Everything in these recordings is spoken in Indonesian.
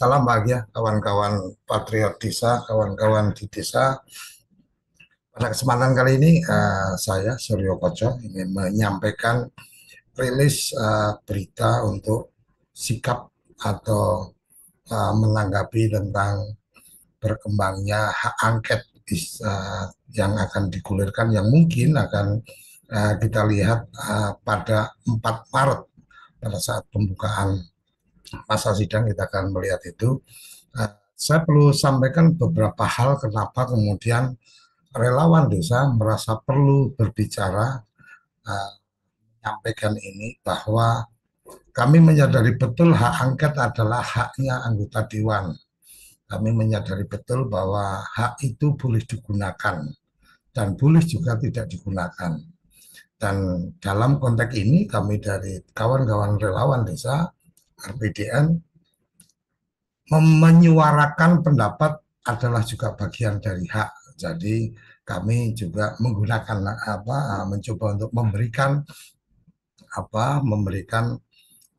salam bahagia kawan-kawan patriot desa, kawan-kawan di desa. Pada kesempatan kali ini uh, saya Suryo Koco ingin menyampaikan rilis uh, berita untuk sikap atau uh, menanggapi tentang berkembangnya hak angket yang akan digulirkan yang mungkin akan uh, kita lihat uh, pada 4 Maret pada saat pembukaan masa sidang kita akan melihat itu. Nah, saya perlu sampaikan beberapa hal kenapa kemudian relawan desa merasa perlu berbicara uh, menyampaikan ini bahwa kami menyadari betul hak angket adalah haknya anggota dewan. Kami menyadari betul bahwa hak itu boleh digunakan dan boleh juga tidak digunakan. Dan dalam konteks ini kami dari kawan-kawan relawan desa RPDN menyuarakan pendapat adalah juga bagian dari hak. Jadi kami juga menggunakan apa mencoba untuk memberikan apa memberikan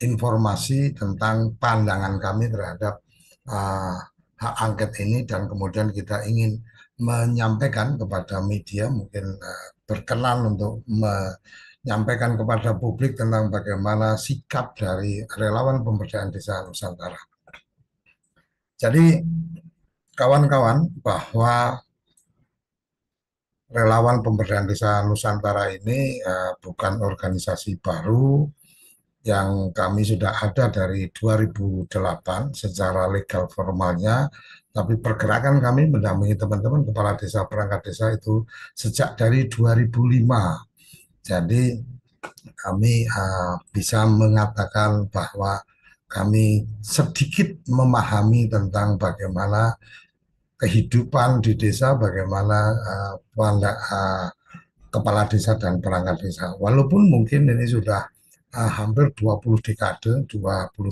informasi tentang pandangan kami terhadap uh, hak angket ini dan kemudian kita ingin menyampaikan kepada media mungkin uh, berkenan untuk me menyampaikan kepada publik tentang bagaimana sikap dari relawan pemberdayaan desa Nusantara. Jadi kawan-kawan bahwa relawan pemberdayaan desa Nusantara ini uh, bukan organisasi baru yang kami sudah ada dari 2008 secara legal formalnya tapi pergerakan kami mendampingi teman-teman kepala desa perangkat desa itu sejak dari 2005 jadi kami uh, bisa mengatakan bahwa kami sedikit memahami tentang bagaimana kehidupan di desa, bagaimana uh, kepala desa dan perangkat desa. Walaupun mungkin ini sudah uh, hampir 20 dekade, 20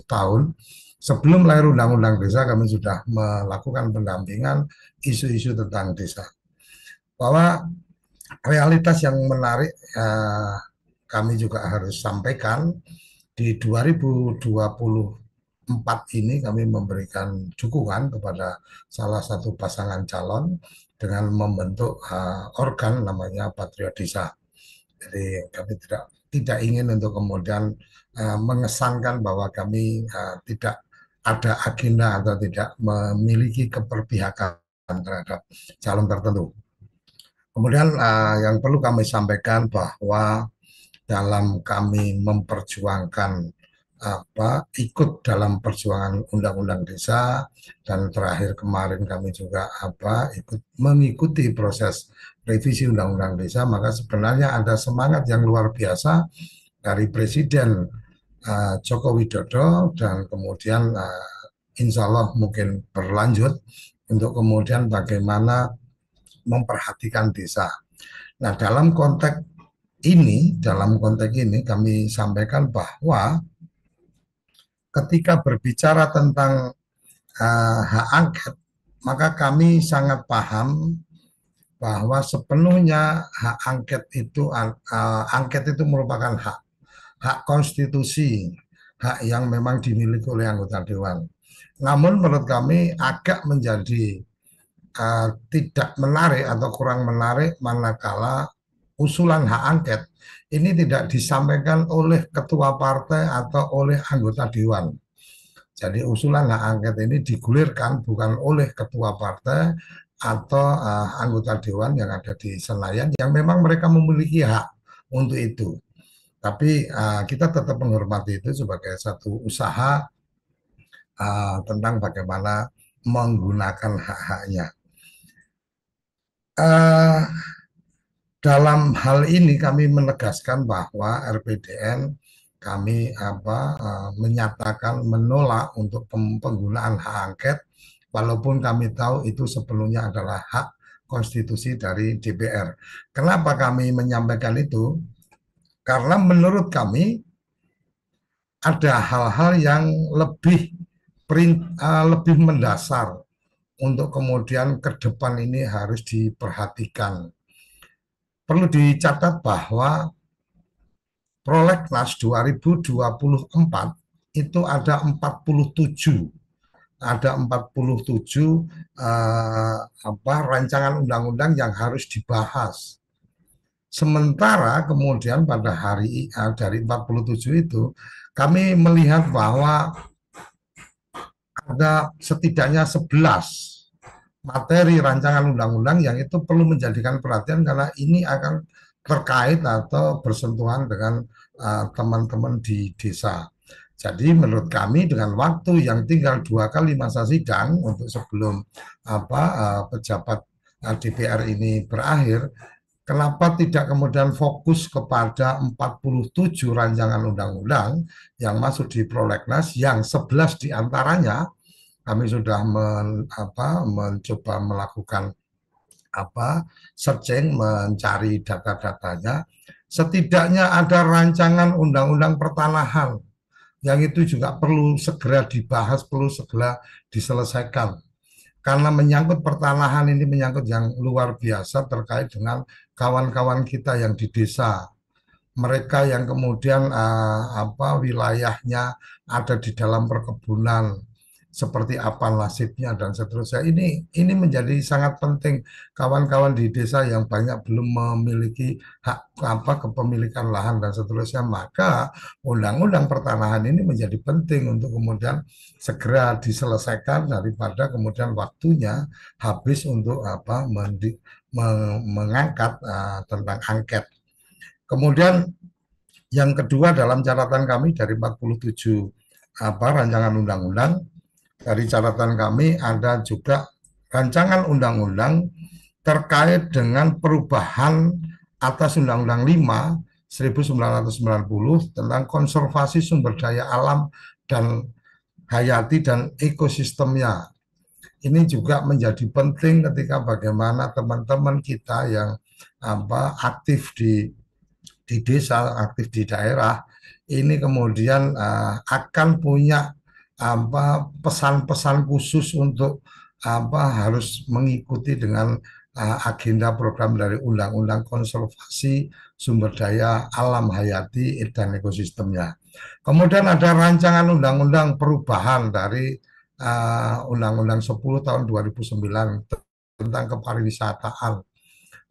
tahun, sebelum lahir undang-undang desa kami sudah melakukan pendampingan isu-isu tentang desa. Bahwa realitas yang menarik eh, kami juga harus sampaikan di 2024 ini kami memberikan dukungan kepada salah satu pasangan calon dengan membentuk uh, organ namanya patriotisa. Jadi kami tidak tidak ingin untuk kemudian uh, mengesankan bahwa kami uh, tidak ada agenda atau tidak memiliki keperpihakan terhadap calon tertentu. Kemudian uh, yang perlu kami sampaikan bahwa dalam kami memperjuangkan apa ikut dalam perjuangan undang-undang desa dan terakhir kemarin kami juga apa ikut mengikuti proses revisi undang-undang desa maka sebenarnya ada semangat yang luar biasa dari presiden uh, Joko Widodo dan kemudian uh, insya Allah mungkin berlanjut untuk kemudian bagaimana memperhatikan desa. Nah, dalam konteks ini, dalam konteks ini kami sampaikan bahwa ketika berbicara tentang uh, hak angket, maka kami sangat paham bahwa sepenuhnya hak angket itu uh, angket itu merupakan hak hak konstitusi, hak yang memang dimiliki oleh anggota dewan. Namun menurut kami agak menjadi uh, tidak menarik atau kurang menarik manakala usulan hak angket ini tidak disampaikan oleh ketua partai atau oleh anggota dewan. Jadi usulan hak angket ini digulirkan bukan oleh ketua partai atau uh, anggota dewan yang ada di Senayan yang memang mereka memiliki hak untuk itu. Tapi uh, kita tetap menghormati itu sebagai satu usaha uh, tentang bagaimana menggunakan hak-haknya uh, dalam hal ini kami menegaskan bahwa RPDN kami apa uh, menyatakan menolak untuk penggunaan hak angket walaupun kami tahu itu sebelumnya adalah hak konstitusi dari DPR. Kenapa kami menyampaikan itu? Karena menurut kami ada hal-hal yang lebih print, uh, lebih mendasar untuk kemudian ke depan ini harus diperhatikan. Perlu dicatat bahwa Prolegnas 2024 itu ada 47 ada 47 eh, apa rancangan undang-undang yang harus dibahas. Sementara kemudian pada hari eh, dari 47 itu kami melihat bahwa ada setidaknya 11 materi rancangan undang-undang yang itu perlu menjadikan perhatian karena ini akan terkait atau bersentuhan dengan eh, teman-teman uh, di desa. Jadi menurut kami dengan waktu yang tinggal dua kali masa sidang untuk sebelum apa uh, pejabat uh, eh, DPR ini berakhir, kenapa tidak kemudian fokus kepada 47 rancangan undang-undang yang masuk di prolegnas yang 11 diantaranya kami sudah men, apa, mencoba melakukan apa searching mencari data-datanya setidaknya ada rancangan undang-undang pertanahan yang itu juga perlu segera dibahas perlu segera diselesaikan karena menyangkut pertanahan ini menyangkut yang luar biasa terkait dengan kawan-kawan kita yang di desa mereka yang kemudian uh, apa wilayahnya ada di dalam perkebunan seperti apa nasibnya dan seterusnya. Ini ini menjadi sangat penting kawan-kawan di desa yang banyak belum memiliki hak apa kepemilikan lahan dan seterusnya. Maka undang-undang pertanahan ini menjadi penting untuk kemudian segera diselesaikan daripada kemudian waktunya habis untuk apa mendi, meng, mengangkat uh, tentang angket. Kemudian yang kedua dalam catatan kami dari 47 apa rancangan undang-undang dari catatan kami ada juga rancangan undang-undang terkait dengan perubahan atas Undang-Undang 5 1990 tentang konservasi sumber daya alam dan hayati dan ekosistemnya. Ini juga menjadi penting ketika bagaimana teman-teman kita yang apa aktif di di desa, aktif di daerah ini kemudian uh, akan punya apa pesan-pesan khusus untuk apa harus mengikuti dengan uh, agenda program dari Undang-Undang Konservasi Sumber Daya Alam Hayati dan ekosistemnya. Kemudian ada rancangan Undang-Undang perubahan dari Undang-Undang 10 tahun 2009 tentang kepariwisataan.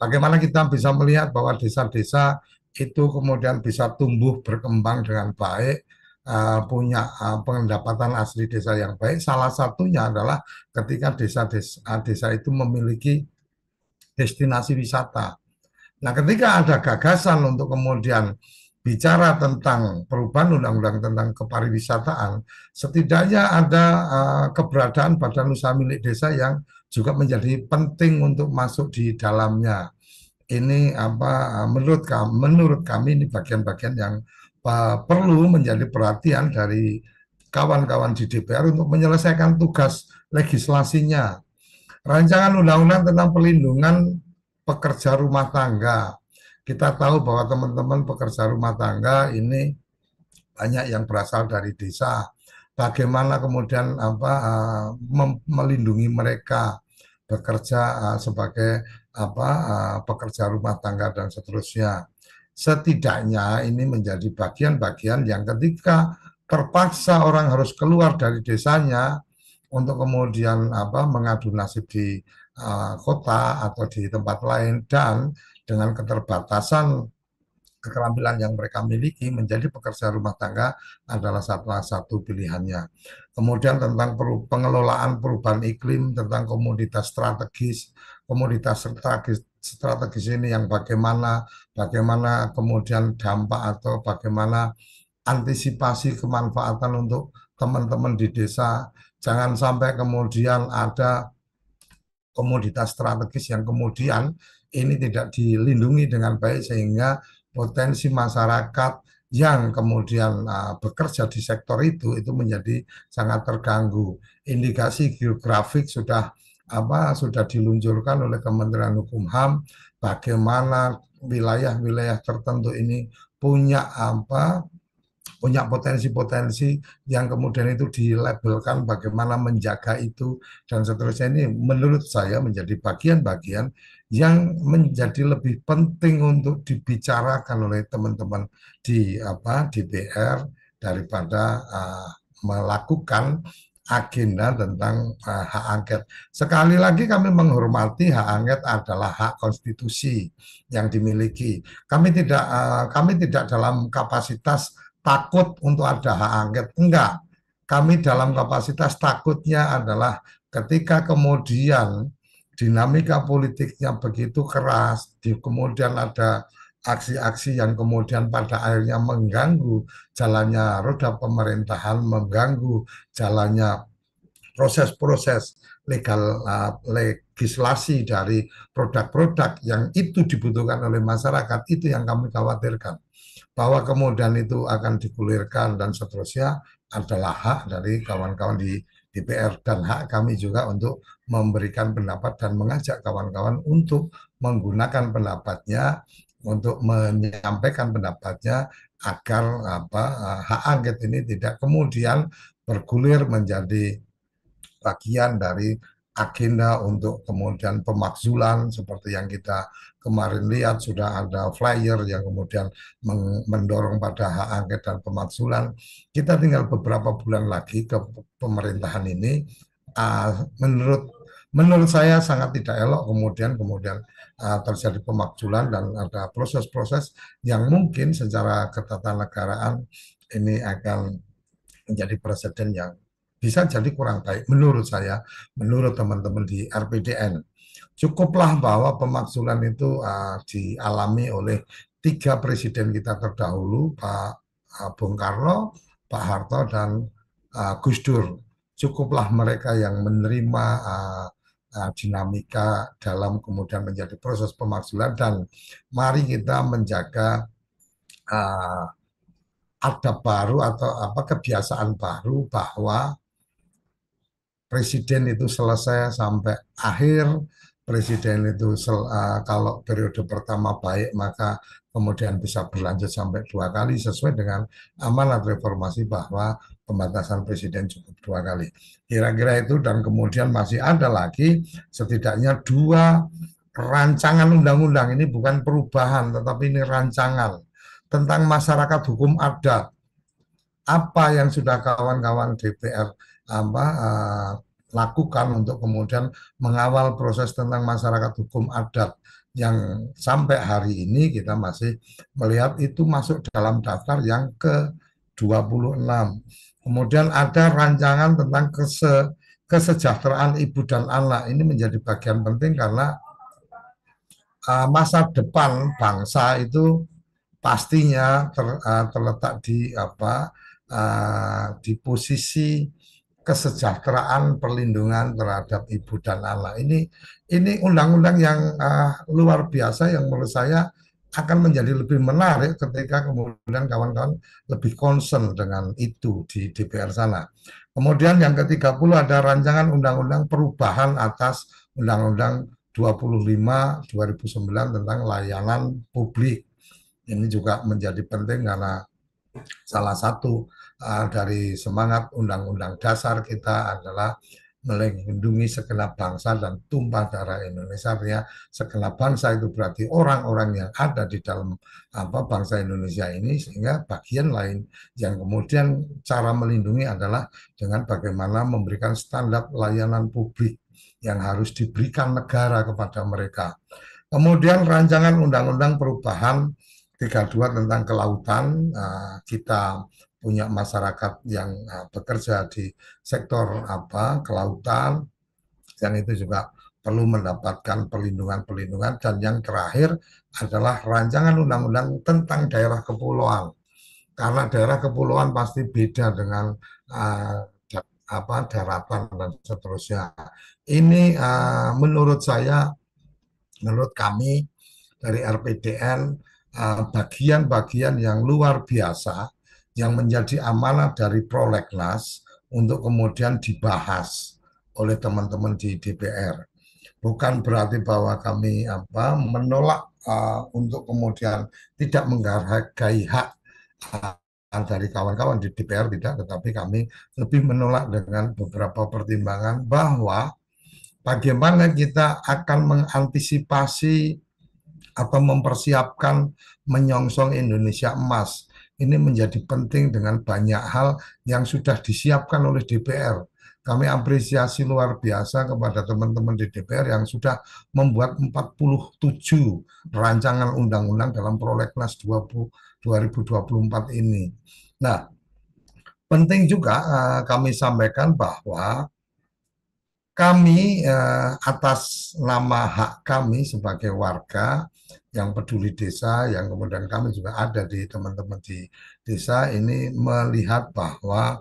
Bagaimana kita bisa melihat bahwa desa-desa itu kemudian bisa tumbuh berkembang dengan baik uh, punya uh, pendapatan asli desa yang baik salah satunya adalah ketika desa-desa eh, desa itu memiliki destinasi wisata. Nah, ketika ada gagasan untuk kemudian bicara tentang perubahan undang-undang tentang kepariwisataan, setidaknya ada uh, keberadaan badan usaha milik desa yang juga menjadi penting untuk masuk di dalamnya. Ini apa menurut kami, menurut kami ini bagian-bagian yang perlu menjadi perhatian dari kawan-kawan di DPR untuk menyelesaikan tugas legislasinya. Rancangan undang-undang tentang pelindungan pekerja rumah tangga. Kita tahu bahwa teman-teman pekerja rumah tangga ini banyak yang berasal dari desa. Bagaimana kemudian apa eh, melindungi mereka bekerja eh, sebagai apa eh, pekerja rumah tangga dan seterusnya setidaknya ini menjadi bagian-bagian yang ketika terpaksa orang harus keluar dari desanya untuk kemudian apa mengadu nasib di uh, kota atau di tempat lain dan dengan keterbatasan keterampilan yang mereka miliki menjadi pekerja rumah tangga adalah salah satu pilihannya. Kemudian tentang pengelolaan perubahan iklim, tentang komoditas strategis, komoditas strategis strategis ini yang bagaimana bagaimana kemudian dampak atau bagaimana antisipasi kemanfaatan untuk teman-teman di desa. Jangan sampai kemudian ada komoditas strategis yang kemudian ini tidak dilindungi dengan baik sehingga potensi masyarakat yang kemudian ah, bekerja di sektor itu itu menjadi sangat terganggu. Indikasi geografik sudah apa sudah diluncurkan oleh Kementerian Hukum HAM bagaimana wilayah-wilayah tertentu ini punya apa punya potensi-potensi yang kemudian itu dilabelkan bagaimana menjaga itu dan seterusnya ini menurut saya menjadi bagian-bagian yang menjadi lebih penting untuk dibicarakan oleh teman-teman di apa DPR daripada uh, melakukan agenda tentang uh, hak angket. Sekali lagi kami menghormati hak angket adalah hak konstitusi yang dimiliki. Kami tidak uh, kami tidak dalam kapasitas takut untuk ada hak angket. Enggak. Kami dalam kapasitas takutnya adalah ketika kemudian dinamika politiknya begitu keras, di, kemudian ada aksi-aksi yang kemudian pada akhirnya mengganggu jalannya roda pemerintahan, mengganggu jalannya proses-proses legal uh, legislasi dari produk-produk yang itu dibutuhkan oleh masyarakat itu yang kami khawatirkan bahwa kemudian itu akan digulirkan dan seterusnya adalah hak dari kawan-kawan di DPR dan hak kami juga untuk memberikan pendapat dan mengajak kawan-kawan untuk menggunakan pendapatnya untuk menyampaikan pendapatnya agar apa eh, hak angket ini tidak kemudian bergulir menjadi bagian dari agenda untuk kemudian pemakzulan seperti yang kita kemarin lihat sudah ada flyer yang kemudian mendorong pada hak angket dan pemakzulan. Kita tinggal beberapa bulan lagi ke pemerintahan ini ah, menurut menurut saya sangat tidak elok kemudian kemudian Eh, terjadi pemakzulan dan ada proses-proses yang mungkin secara ketatanegaraan ini akan menjadi presiden yang bisa jadi kurang baik menurut saya, menurut teman-teman di RPDN. Cukuplah bahwa pemakzulan itu uh, dialami oleh tiga presiden kita terdahulu, Pak eh, Bung Karno, Pak Harto, dan uh, Gus Dur. Cukuplah mereka yang menerima uh, Nah, dinamika dalam kemudian menjadi proses pemaksulan dan mari kita menjaga uh, adab baru atau apa kebiasaan baru bahwa presiden itu selesai sampai akhir presiden itu sel, uh, kalau periode pertama baik maka kemudian bisa berlanjut sampai dua kali sesuai dengan amanat reformasi bahwa pembatasan presiden cukup dua kali. Kira-kira itu dan kemudian masih ada lagi setidaknya dua rancangan undang-undang ini bukan perubahan tetapi ini rancangan tentang masyarakat hukum adat. Apa yang sudah kawan-kawan DPR apa uh, lakukan untuk kemudian mengawal proses tentang masyarakat hukum adat yang sampai hari ini kita masih melihat itu masuk dalam daftar yang ke 26 Kemudian ada rancangan tentang kese, kesejahteraan ibu dan anak. Ini menjadi bagian penting karena uh, masa depan bangsa itu pastinya ter, uh, terletak di apa uh, di posisi kesejahteraan perlindungan terhadap ibu dan anak. Ini ini undang-undang yang uh, luar biasa yang menurut saya akan menjadi lebih menarik ketika kemudian kawan-kawan lebih concern dengan itu di DPR sana. Kemudian yang ke-30 ada rancangan undang-undang perubahan atas undang-undang 25 2009 tentang layanan publik. Ini juga menjadi penting karena salah satu uh, dari semangat undang-undang dasar kita adalah melindungi segenap bangsa dan tumpah darah Indonesia artinya segenap bangsa itu berarti orang-orang yang ada di dalam apa bangsa Indonesia ini sehingga bagian lain yang kemudian cara melindungi adalah dengan bagaimana memberikan standar layanan publik yang harus diberikan negara kepada mereka. Kemudian rancangan undang-undang perubahan 32 tentang kelautan eh, kita punya masyarakat yang eh, bekerja di sektor apa kelautan yang itu juga perlu mendapatkan perlindungan-perlindungan dan yang terakhir adalah rancangan undang-undang tentang daerah kepulauan karena daerah kepulauan pasti beda dengan uh, apa daratan dan seterusnya ini uh, menurut saya menurut kami dari RPDN bagian-bagian uh, bagian -bagian yang luar biasa yang menjadi amanah dari prolegnas untuk kemudian dibahas oleh teman-teman di DPR. Bukan berarti bahwa kami apa menolak uh, untuk kemudian tidak menghargai hak uh, dari kawan-kawan di DPR tidak, tetapi kami lebih menolak dengan beberapa pertimbangan bahwa bagaimana kita akan mengantisipasi atau mempersiapkan menyongsong Indonesia emas ini menjadi penting dengan banyak hal yang sudah disiapkan oleh DPR. Kami apresiasi luar biasa kepada teman-teman di DPR yang sudah membuat 47 rancangan undang-undang dalam prolegnas 2024 ini. Nah, penting juga eh, kami sampaikan bahwa kami eh, atas nama hak kami sebagai warga yang peduli desa, yang kemudian kami juga ada di teman-teman di desa ini melihat bahwa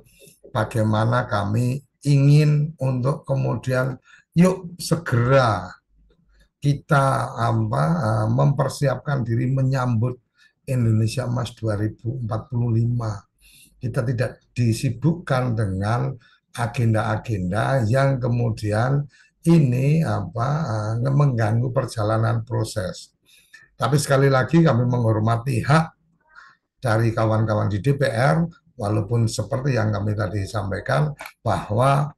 bagaimana kami ingin untuk kemudian yuk segera kita apa mempersiapkan diri menyambut Indonesia Emas 2045. Kita tidak disibukkan dengan agenda-agenda yang kemudian ini apa mengganggu perjalanan proses tapi sekali lagi kami menghormati hak dari kawan-kawan di DPR, walaupun seperti yang kami tadi sampaikan bahwa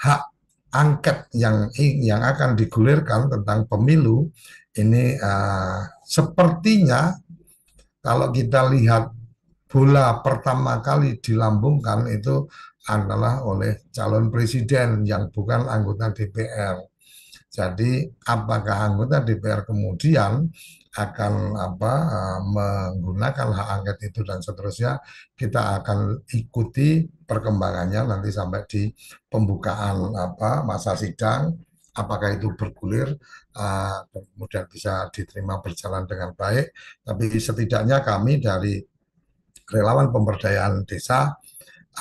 hak angket yang yang akan digulirkan tentang pemilu ini uh, sepertinya kalau kita lihat bola pertama kali dilambungkan itu adalah oleh calon presiden yang bukan anggota DPR. Jadi apakah anggota DPR kemudian akan apa eh, menggunakan hak angket itu dan seterusnya kita akan ikuti perkembangannya nanti sampai di pembukaan apa masa sidang apakah itu bergulir eh, kemudian bisa diterima berjalan dengan baik tapi setidaknya kami dari relawan pemberdayaan desa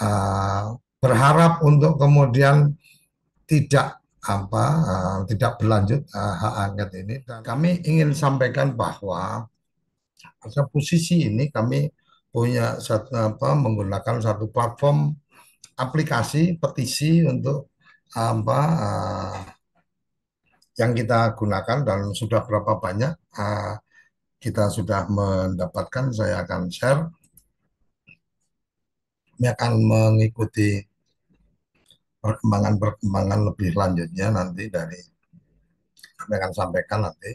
eh, berharap untuk kemudian tidak apa uh, tidak berlanjut uh, hak angket ini dan kami ingin sampaikan bahwa pada posisi ini kami punya satu apa menggunakan satu platform aplikasi petisi untuk apa uh, yang kita gunakan dan sudah berapa banyak uh, kita sudah mendapatkan saya akan share kami akan mengikuti perkembangan-perkembangan lebih lanjutnya nanti dari kami akan sampaikan nanti.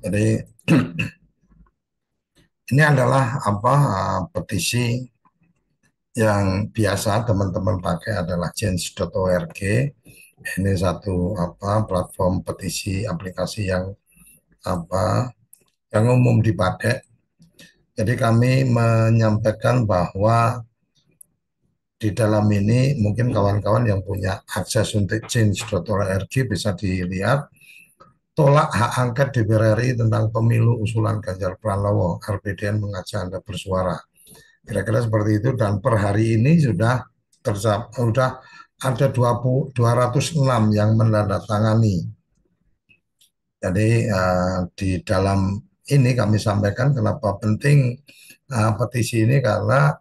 Jadi ini adalah apa eh, petisi yang biasa teman-teman pakai adalah change.org. Ini satu apa platform petisi aplikasi yang apa yang umum dipakai. Jadi kami menyampaikan bahwa di dalam ini mungkin hmm. kawan-kawan yang punya akses untuk change.org bisa dilihat tolak hak angket DPR RI tentang pemilu usulan Ganjar Pranowo RPDN mengajak Anda bersuara kira-kira seperti itu dan per hari ini sudah tercap sudah ada 20, 206 yang menandatangani jadi uh, di dalam ini kami sampaikan kenapa penting uh, petisi ini karena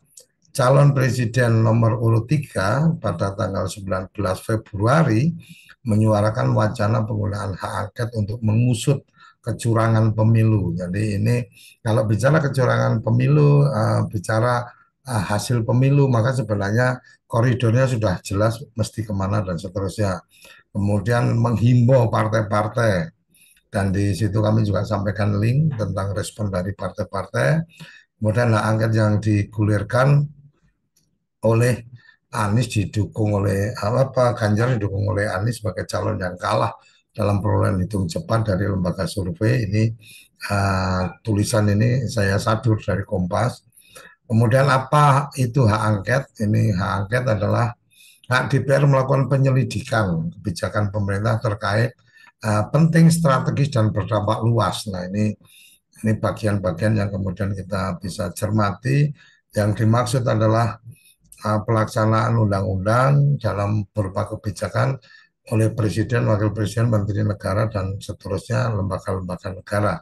calon presiden nomor urut 3 pada tanggal 19 Februari menyuarakan wacana penggunaan hak angket untuk mengusut kecurangan pemilu. Jadi ini kalau bicara kecurangan pemilu, eh, bicara eh, hasil pemilu, maka sebenarnya koridornya sudah jelas mesti kemana dan seterusnya. Kemudian menghimbau partai-partai dan di situ kami juga sampaikan link tentang respon dari partai-partai. Kemudian hak angket yang digulirkan oleh Anies didukung oleh apa Ganjar didukung oleh Anies sebagai calon yang kalah dalam perolehan hitung cepat dari lembaga survei ini uh, tulisan ini saya sadur dari Kompas. Kemudian apa itu hak angket? Ini hak angket adalah hak DPR melakukan penyelidikan kebijakan pemerintah terkait uh, penting strategis dan berdampak luas. Nah ini ini bagian-bagian yang kemudian kita bisa cermati. Yang dimaksud adalah uh, pelaksanaan undang-undang dalam berupa kebijakan oleh presiden, wakil presiden, menteri negara dan seterusnya lembaga-lembaga negara.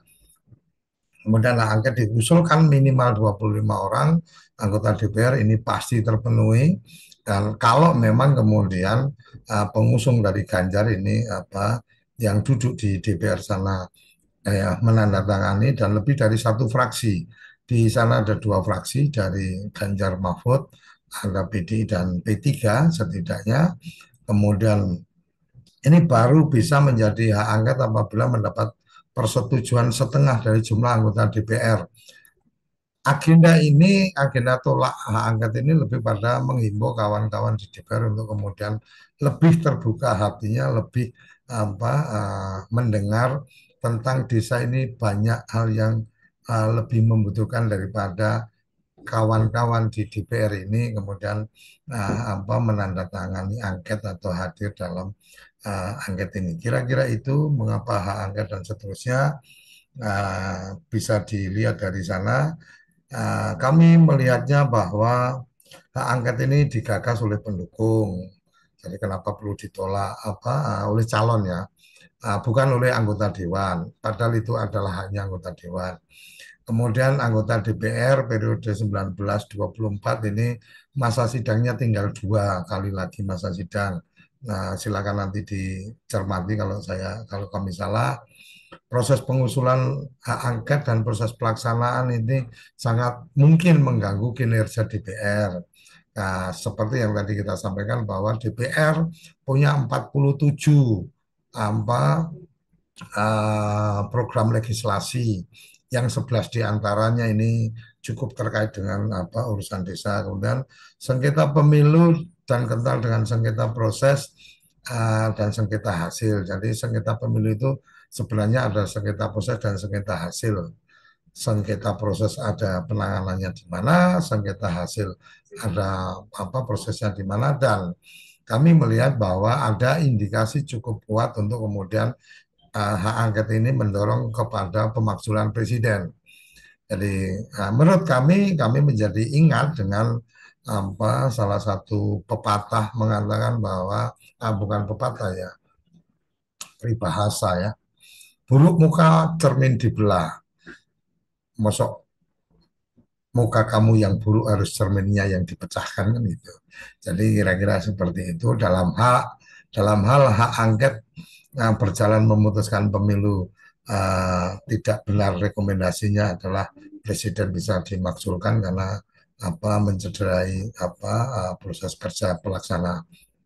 Kemudian hak angket diusulkan minimal 25 orang anggota DPR ini pasti terpenuhi dan kalau memang kemudian uh, pengusung dari Ganjar ini apa yang duduk di DPR sana eh, ya, menandatangani dan lebih dari satu fraksi di sana ada dua fraksi dari Ganjar Mahfud harga PD dan P3 setidaknya. Kemudian ini baru bisa menjadi hak angket apabila mendapat persetujuan setengah dari jumlah anggota DPR. Agenda ini, agenda tolak hak angket ini lebih pada menghimbau kawan-kawan di DPR untuk kemudian lebih terbuka hatinya, lebih apa uh, mendengar tentang desa ini banyak hal yang uh, lebih membutuhkan daripada kawan-kawan di DPR ini kemudian uh, apa menandatangani angket atau hadir dalam uh, angket ini. Kira-kira itu mengapa hak angket dan seterusnya uh, bisa dilihat dari sana. Uh, kami melihatnya bahwa hak angket ini digagas oleh pendukung. Jadi kenapa perlu ditolak apa uh, oleh calon ya, uh, bukan oleh anggota dewan. Padahal itu adalah haknya anggota dewan. Kemudian anggota DPR periode 1924 ini masa sidangnya tinggal dua kali lagi masa sidang. Nah, silakan nanti dicermati kalau saya kalau kami salah. Proses pengusulan hak angket dan proses pelaksanaan ini sangat mungkin mengganggu kinerja DPR. Nah, seperti yang tadi kita sampaikan bahwa DPR punya 47 apa uh, program legislasi yang 11 diantaranya ini cukup terkait dengan apa urusan desa. Kemudian sengketa pemilu dan kental dengan sengketa proses uh, dan sengketa hasil. Jadi sengketa pemilu itu sebenarnya ada sengketa proses dan sengketa hasil. Sengketa proses ada penanganannya di mana, sengketa hasil ada apa prosesnya di mana dan kami melihat bahwa ada indikasi cukup kuat untuk kemudian Eh, hak angket ini mendorong kepada pemaksulan presiden. Jadi eh, menurut kami kami menjadi ingat dengan apa salah satu pepatah mengatakan bahwa ah, bukan pepatah ya peribahasa ya buruk muka cermin dibelah mosok muka kamu yang buruk harus cerminnya yang dipecahkan kan gitu jadi kira-kira seperti itu dalam hak dalam hal hak angket uh, berjalan memutuskan pemilu uh, tidak benar rekomendasinya adalah presiden bisa dimaksulkan karena apa mencederai apa uh, proses kerja pelaksana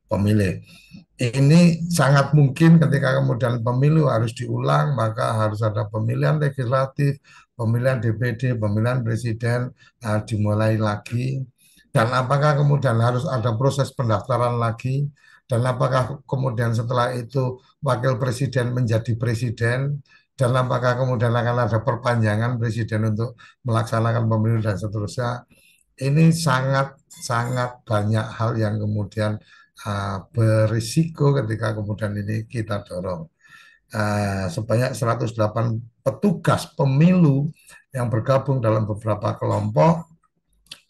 pemilih. Ini sangat mungkin ketika kemudian pemilu harus diulang, maka harus ada pemilihan legislatif, pemilihan DPD, pemilihan presiden uh, dimulai lagi. Dan apakah kemudian harus ada proses pendaftaran lagi? dan apakah kemudian setelah itu wakil presiden menjadi presiden dan apakah kemudian akan ada perpanjangan presiden untuk melaksanakan pemilu dan seterusnya ini sangat sangat banyak hal yang kemudian uh, berisiko ketika kemudian ini kita dorong uh, sebanyak 108 petugas pemilu yang bergabung dalam beberapa kelompok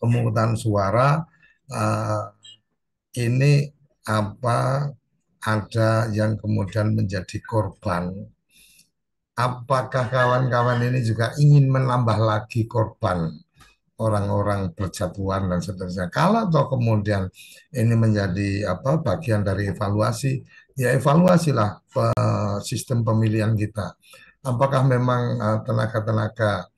pemungutan suara uh, ini apa ada yang kemudian menjadi korban, apakah kawan-kawan ini juga ingin menambah lagi korban orang-orang berjatuhan dan seterusnya. Kalau atau kemudian ini menjadi apa bagian dari evaluasi, ya evaluasilah eh, sistem pemilihan kita. Apakah memang eh, tenaga-tenaga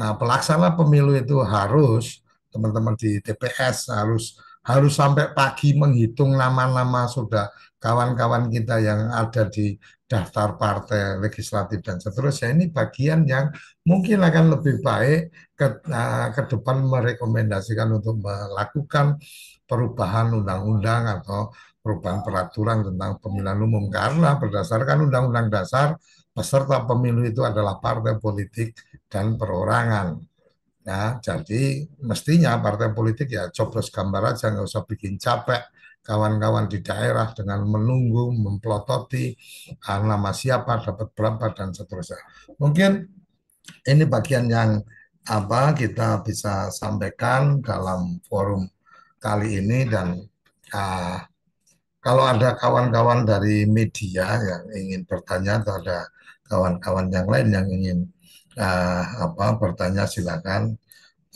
nah, pelaksana pemilu itu harus teman-teman di TPS harus harus sampai pagi menghitung nama-nama sudah kawan-kawan kita yang ada di daftar partai legislatif dan seterusnya ini bagian yang mungkin akan lebih baik ke, uh, ke depan merekomendasikan untuk melakukan perubahan undang-undang atau perubahan peraturan tentang pemilihan umum karena berdasarkan undang-undang dasar peserta pemilu itu adalah partai politik dan perorangan Nah, jadi mestinya partai politik ya coblos gambar aja, nggak usah bikin capek kawan-kawan di daerah dengan menunggu, memplototi ah, nama siapa, dapat berapa, dan seterusnya. Mungkin ini bagian yang apa kita bisa sampaikan dalam forum kali ini dan uh, kalau ada kawan-kawan dari media yang ingin bertanya atau ada kawan-kawan yang lain yang ingin uh, apa bertanya silakan.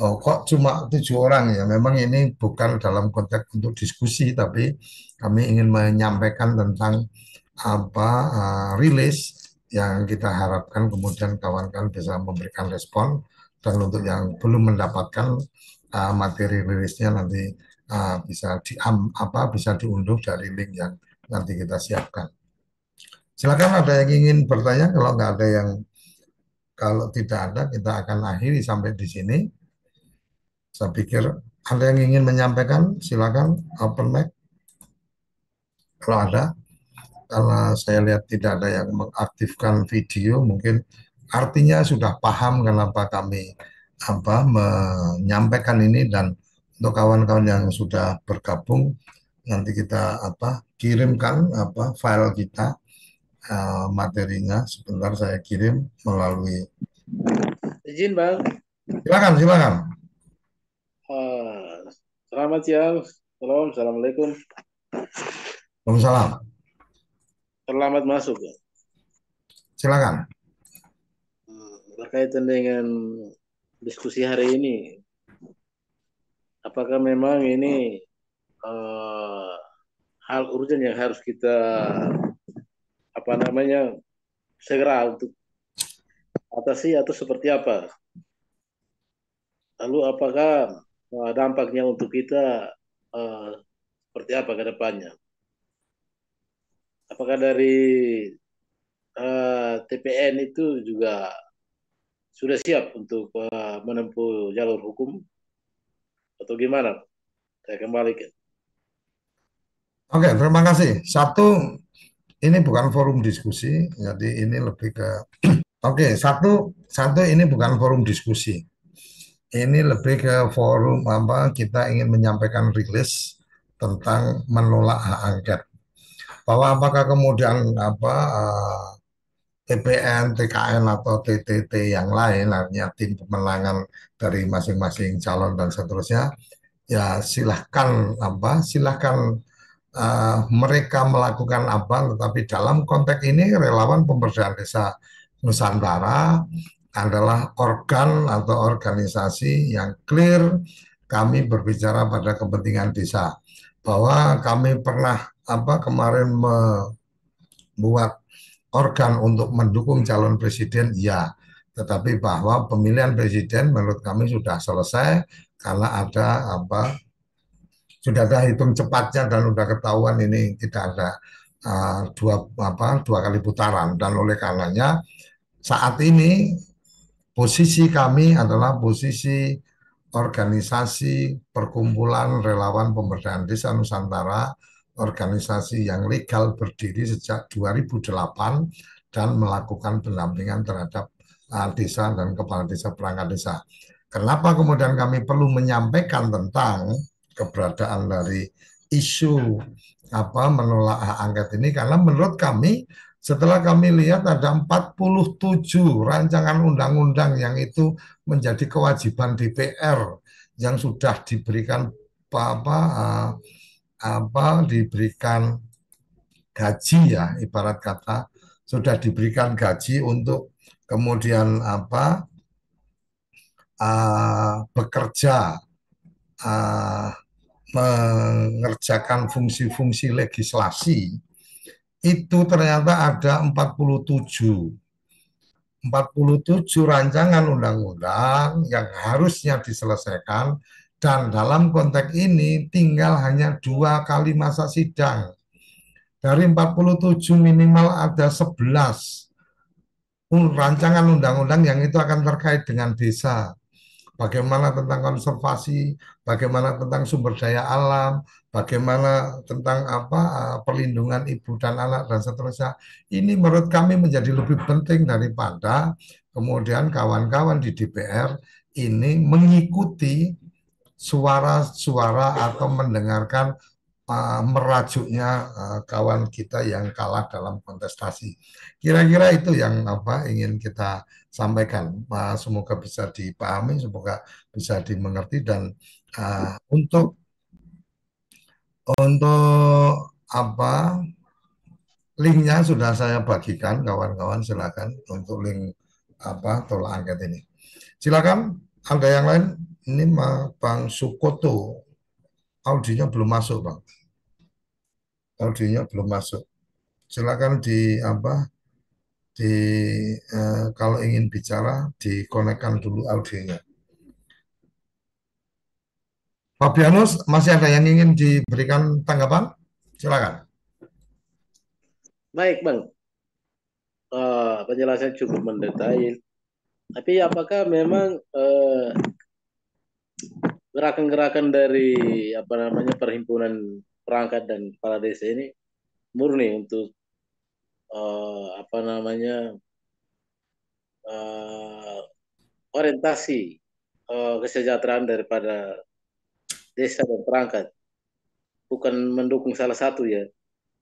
Oh, kok cuma tujuh orang ya? Memang ini bukan dalam konteks untuk diskusi, tapi kami ingin menyampaikan tentang apa uh, rilis yang kita harapkan kemudian kawan-kawan bisa memberikan respon dan untuk yang belum mendapatkan uh, materi rilisnya nanti uh, bisa di um, apa bisa diunduh dari link yang nanti kita siapkan. Silakan ada yang ingin bertanya kalau nggak ada yang kalau tidak ada, kita akan akhiri sampai di sini. Saya pikir ada yang ingin menyampaikan, silakan open mic. Kalau ada, karena saya lihat tidak ada yang mengaktifkan video, mungkin artinya sudah paham kenapa kami apa menyampaikan ini dan untuk kawan-kawan yang sudah bergabung nanti kita apa kirimkan apa file kita Eh, materinya sebentar saya kirim melalui izin bang silakan silakan uh, selamat siang salam assalamualaikum Waalaikumsalam selamat masuk ya. silakan eh, berkaitan dengan diskusi hari ini apakah memang ini uh, hal urgent yang harus kita apa namanya segera untuk atasi atau seperti apa. Lalu apakah uh, dampaknya untuk kita uh, seperti apa ke depannya? Apakah dari uh, eh, TPN itu juga sudah siap untuk uh, menempuh jalur hukum atau gimana? Saya kembalikan. Oke, terima kasih. Satu ini bukan forum diskusi, jadi ini lebih ke Oke, okay, satu satu ini bukan forum diskusi. Ini lebih ke forum apa kita ingin menyampaikan rilis tentang menolak hak angket. Bahwa apakah kemudian apa eh, TPN, TKN atau TTT yang lain artinya tim pemenangan dari masing-masing calon dan seterusnya ya silahkan apa silahkan uh, mereka melakukan apa, tetapi dalam konteks ini relawan pemberdayaan desa Nusantara adalah organ atau organisasi yang clear kami berbicara pada kepentingan desa bahwa kami pernah apa kemarin membuat organ untuk mendukung calon presiden ya tetapi bahwa pemilihan presiden menurut kami sudah selesai karena ada apa sudah ada hitung cepatnya dan sudah ketahuan ini tidak ada uh, dua apa dua kali putaran dan oleh karenanya saat ini posisi kami adalah posisi organisasi perkumpulan relawan pemberdayaan desa Nusantara organisasi yang legal berdiri sejak 2008 dan melakukan pendampingan terhadap uh, desa dan kepala desa perangkat desa. Kenapa kemudian kami perlu menyampaikan tentang keberadaan dari isu apa menolak hak angket ini karena menurut kami setelah kami lihat ada 47 rancangan undang-undang yang itu menjadi kewajiban DPR yang sudah diberikan apa eh, apa diberikan gaji ya ibarat kata sudah diberikan gaji untuk kemudian apa uh, bekerja uh, mengerjakan fungsi-fungsi legislasi itu ternyata ada 47 47 rancangan undang-undang yang harusnya diselesaikan dan dalam konteks ini tinggal hanya dua kali masa sidang. Dari 47 minimal ada 11 rancangan undang-undang yang itu akan terkait dengan desa bagaimana tentang konservasi, bagaimana tentang sumber daya alam, bagaimana tentang apa eh, perlindungan ibu dan anak dan seterusnya. Ini menurut kami menjadi lebih penting daripada kemudian kawan-kawan di DPR ini mengikuti suara-suara atau mendengarkan uh, merajuknya eh, kawan kita yang kalah dalam kontestasi. Kira-kira itu yang apa ingin kita sampaikan. Uh, semoga bisa dipahami, semoga bisa dimengerti dan uh, untuk untuk apa linknya sudah saya bagikan kawan-kawan silakan untuk link apa tolak angket ini silakan ada yang lain ini Bang Sukoto audionya belum masuk, Bang. Audionya belum masuk. Silakan di apa? Di eh, kalau ingin bicara dikonekkan dulu audionya. Fabianus, masih ada yang ingin diberikan tanggapan? Silakan. Baik, Bang. Uh, penjelasan cukup mendetail. Tapi apakah memang uh, gerakan-gerakan dari apa namanya perhimpunan perangkat dan kepala desa ini murni untuk uh, apa namanya uh, orientasi uh, kesejahteraan daripada desa dan perangkat bukan mendukung salah satu ya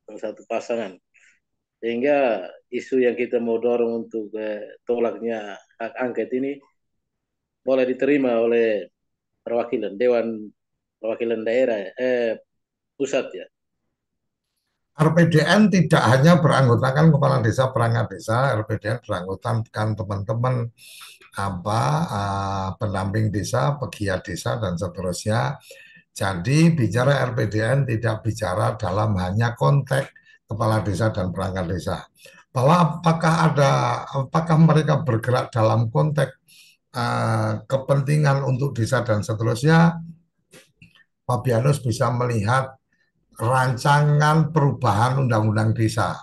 salah satu pasangan sehingga isu yang kita mau dorong untuk eh, tolaknya hak angket ini boleh diterima oleh perwakilan dewan perwakilan daerah eh, pusat ya RPDN tidak hanya beranggotakan kepala desa perangkat desa, RPDN beranggotakan teman-teman apa uh, pendamping desa, pegiat desa dan seterusnya. Jadi bicara RPDN tidak bicara dalam hanya konteks kepala desa dan perangkat desa. Bahwa apakah ada apakah mereka bergerak dalam konteks Eh, kepentingan untuk desa dan seterusnya, Fabianus bisa melihat rancangan perubahan undang-undang desa.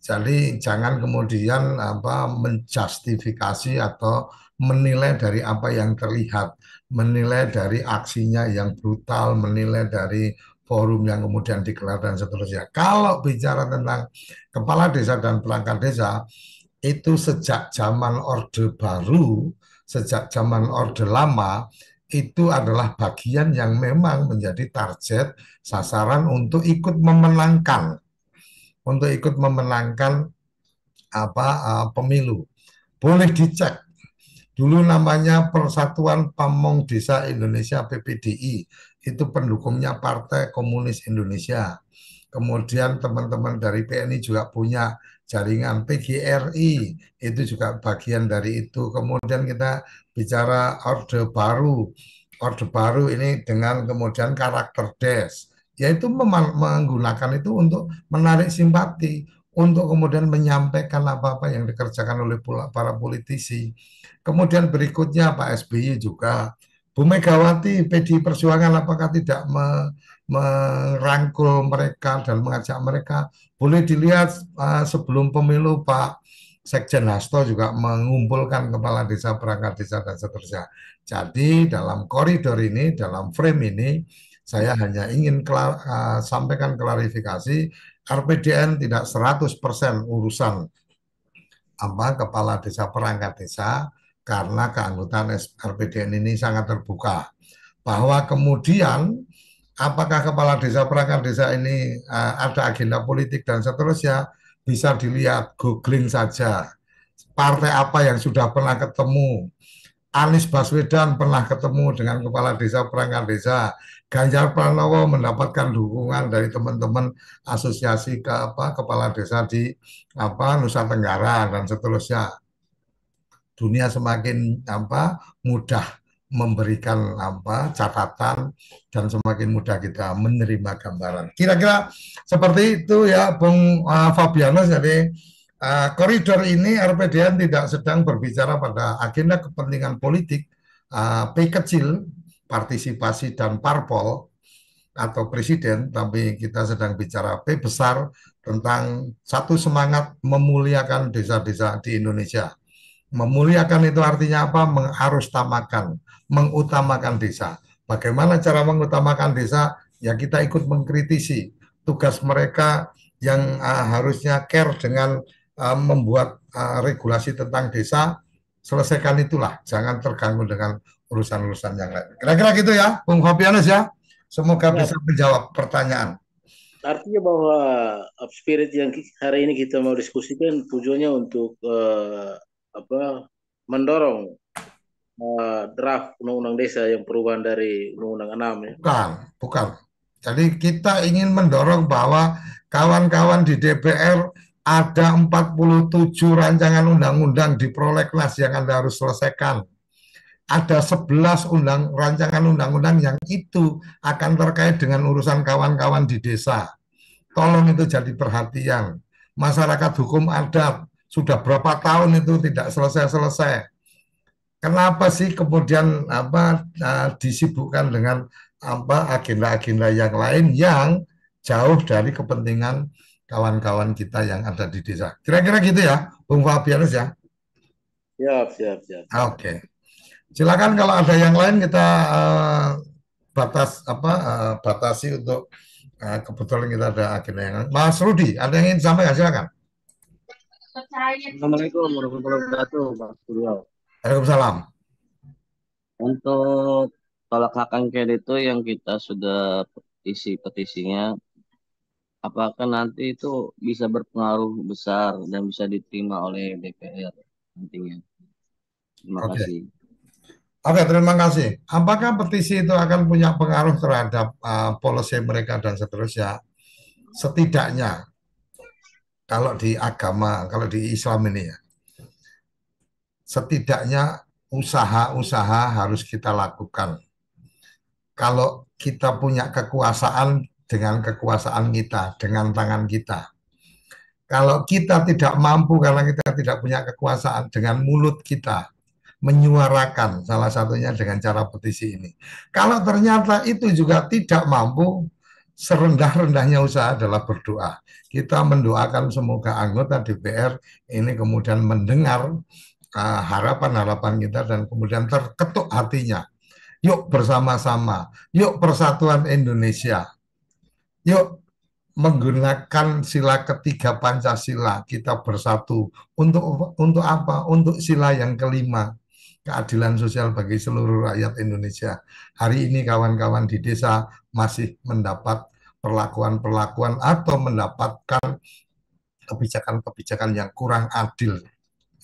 Jadi jangan kemudian apa menjustifikasi atau menilai dari apa yang terlihat, menilai dari aksinya yang brutal, menilai dari forum yang kemudian digelar dan seterusnya. Kalau bicara tentang kepala desa dan perangkat desa, itu sejak zaman Orde Baru sejak zaman Orde Lama itu adalah bagian yang memang menjadi target sasaran untuk ikut memenangkan untuk ikut memenangkan apa uh, pemilu. Boleh dicek. Dulu namanya Persatuan Pamong Desa Indonesia PPDI. Itu pendukungnya Partai Komunis Indonesia. Kemudian teman-teman dari PNI juga punya jaringan PGRI itu juga bagian dari itu. Kemudian kita bicara orde baru. Orde baru ini dengan kemudian karakter des yaitu menggunakan itu untuk menarik simpati untuk kemudian menyampaikan apa-apa yang dikerjakan oleh para politisi. Kemudian berikutnya Pak SBY juga Bu Megawati, PD Perjuangan apakah tidak merangkul mereka dan mengajak mereka. Boleh dilihat uh, sebelum pemilu Pak Sekjen Hasto juga mengumpulkan kepala desa, perangkat desa, dan seterusnya. Jadi dalam koridor ini, dalam frame ini, saya hanya ingin klar, uh, sampaikan klarifikasi, RPDN tidak 100% urusan apa kepala desa, perangkat desa, karena keanggotaan RPDN ini sangat terbuka. Bahwa kemudian apakah kepala desa perangkat desa ini uh, ada agenda politik dan seterusnya bisa dilihat googling saja partai apa yang sudah pernah ketemu Anies Baswedan pernah ketemu dengan kepala desa perangkat desa. Ganjar Pranowo mendapatkan dukungan dari teman-teman asosiasi ke apa kepala desa di apa Nusa Tenggara dan seterusnya. Dunia semakin apa mudah memberikan apa catatan dan semakin mudah kita menerima gambaran. Kira-kira seperti itu ya Bung uh, Fabiano jadi uh, koridor ini RPDN tidak sedang berbicara pada agenda kepentingan politik uh, P kecil partisipasi dan parpol atau presiden tapi kita sedang bicara P besar tentang satu semangat memuliakan desa-desa di Indonesia. Memuliakan itu artinya apa? Mengharus mengutamakan desa. Bagaimana cara mengutamakan desa? Ya kita ikut mengkritisi tugas mereka yang uh, harusnya care dengan uh, membuat uh, regulasi tentang desa. Selesaikan itulah, jangan terganggu dengan urusan-urusan yang lain. Kira-kira gitu ya, Bung Fabianus ya. Semoga ya. bisa menjawab pertanyaan. Artinya bahwa spirit yang hari ini kita mau diskusikan tujuannya untuk uh, apa mendorong Eh, draft undang-undang desa yang perubahan dari undang-undang 6 ya? Bukan, bukan. Jadi kita ingin mendorong bahwa kawan-kawan di DPR ada 47 rancangan undang-undang di prolegnas yang Anda harus selesaikan. Ada 11 undang rancangan undang-undang yang itu akan terkait dengan urusan kawan-kawan di desa. Tolong itu jadi perhatian. Masyarakat hukum adat sudah berapa tahun itu tidak selesai-selesai kenapa sih kemudian apa uh, disibukkan dengan apa agenda-agenda yang lain yang jauh dari kepentingan kawan-kawan kita yang ada di desa. Kira-kira gitu ya, Bung Fabianus ya. Siap, siap, siap. Oke. Okay. Silakan kalau ada yang lain kita uh, batas apa uh, batasi untuk uh, kebetulan kita ada agenda yang lain. Mas Rudi, ada yang ingin sampaikan silakan. Assalamualaikum warahmatullahi wabarakatuh, Mas Suryo. Waalaikumsalam. Untuk tolak hak angket itu yang kita sudah isi petisinya, apakah nanti itu bisa berpengaruh besar dan bisa diterima oleh DPR nantinya? Terima okay. kasih. Oke, terima kasih. Apakah petisi itu akan punya pengaruh terhadap uh, eh, polisi mereka dan seterusnya? Setidaknya kalau di agama, kalau di Islam ini ya setidaknya usaha-usaha harus kita lakukan. Kalau kita punya kekuasaan dengan kekuasaan kita, dengan tangan kita. Kalau kita tidak mampu karena kita tidak punya kekuasaan dengan mulut kita menyuarakan salah satunya dengan cara petisi ini. Kalau ternyata itu juga tidak mampu, serendah-rendahnya usaha adalah berdoa. Kita mendoakan semoga anggota DPR ini kemudian mendengar harapan-harapan kita dan kemudian terketuk hatinya. Yuk bersama-sama, yuk persatuan Indonesia. Yuk menggunakan sila ketiga Pancasila kita bersatu untuk untuk apa? Untuk sila yang kelima keadilan sosial bagi seluruh rakyat Indonesia. Hari ini kawan-kawan di desa masih mendapat perlakuan-perlakuan atau mendapatkan kebijakan-kebijakan yang kurang adil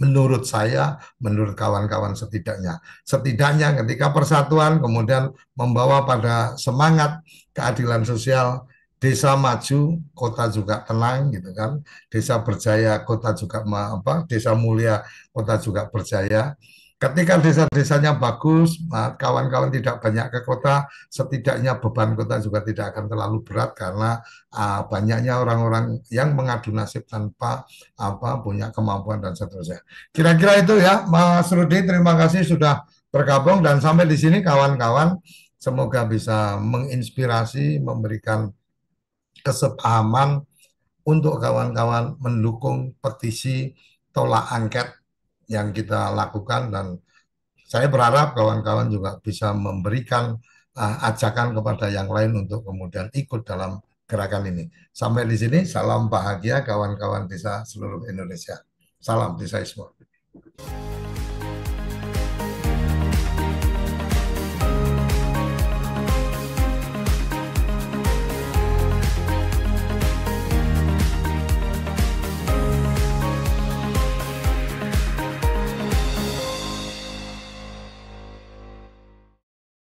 menurut saya, menurut kawan-kawan setidaknya. Setidaknya ketika persatuan kemudian membawa pada semangat keadilan sosial, desa maju, kota juga tenang gitu kan. Desa berjaya, kota juga apa? Desa mulia, kota juga berjaya. Ketika desa-desanya bagus, kawan-kawan tidak banyak ke kota, setidaknya beban kota juga tidak akan terlalu berat karena uh, banyaknya orang-orang yang mengadu nasib tanpa apa punya kemampuan dan seterusnya. Kira-kira itu ya, Mas Rudi. Terima kasih sudah bergabung dan sampai di sini kawan-kawan. Semoga bisa menginspirasi, memberikan kesepahaman untuk kawan-kawan mendukung petisi tolak angket yang kita lakukan dan saya berharap kawan-kawan juga bisa memberikan uh, ajakan kepada yang lain untuk kemudian ikut dalam gerakan ini. Sampai di sini, salam bahagia kawan-kawan desa seluruh Indonesia. Salam desa desaisme.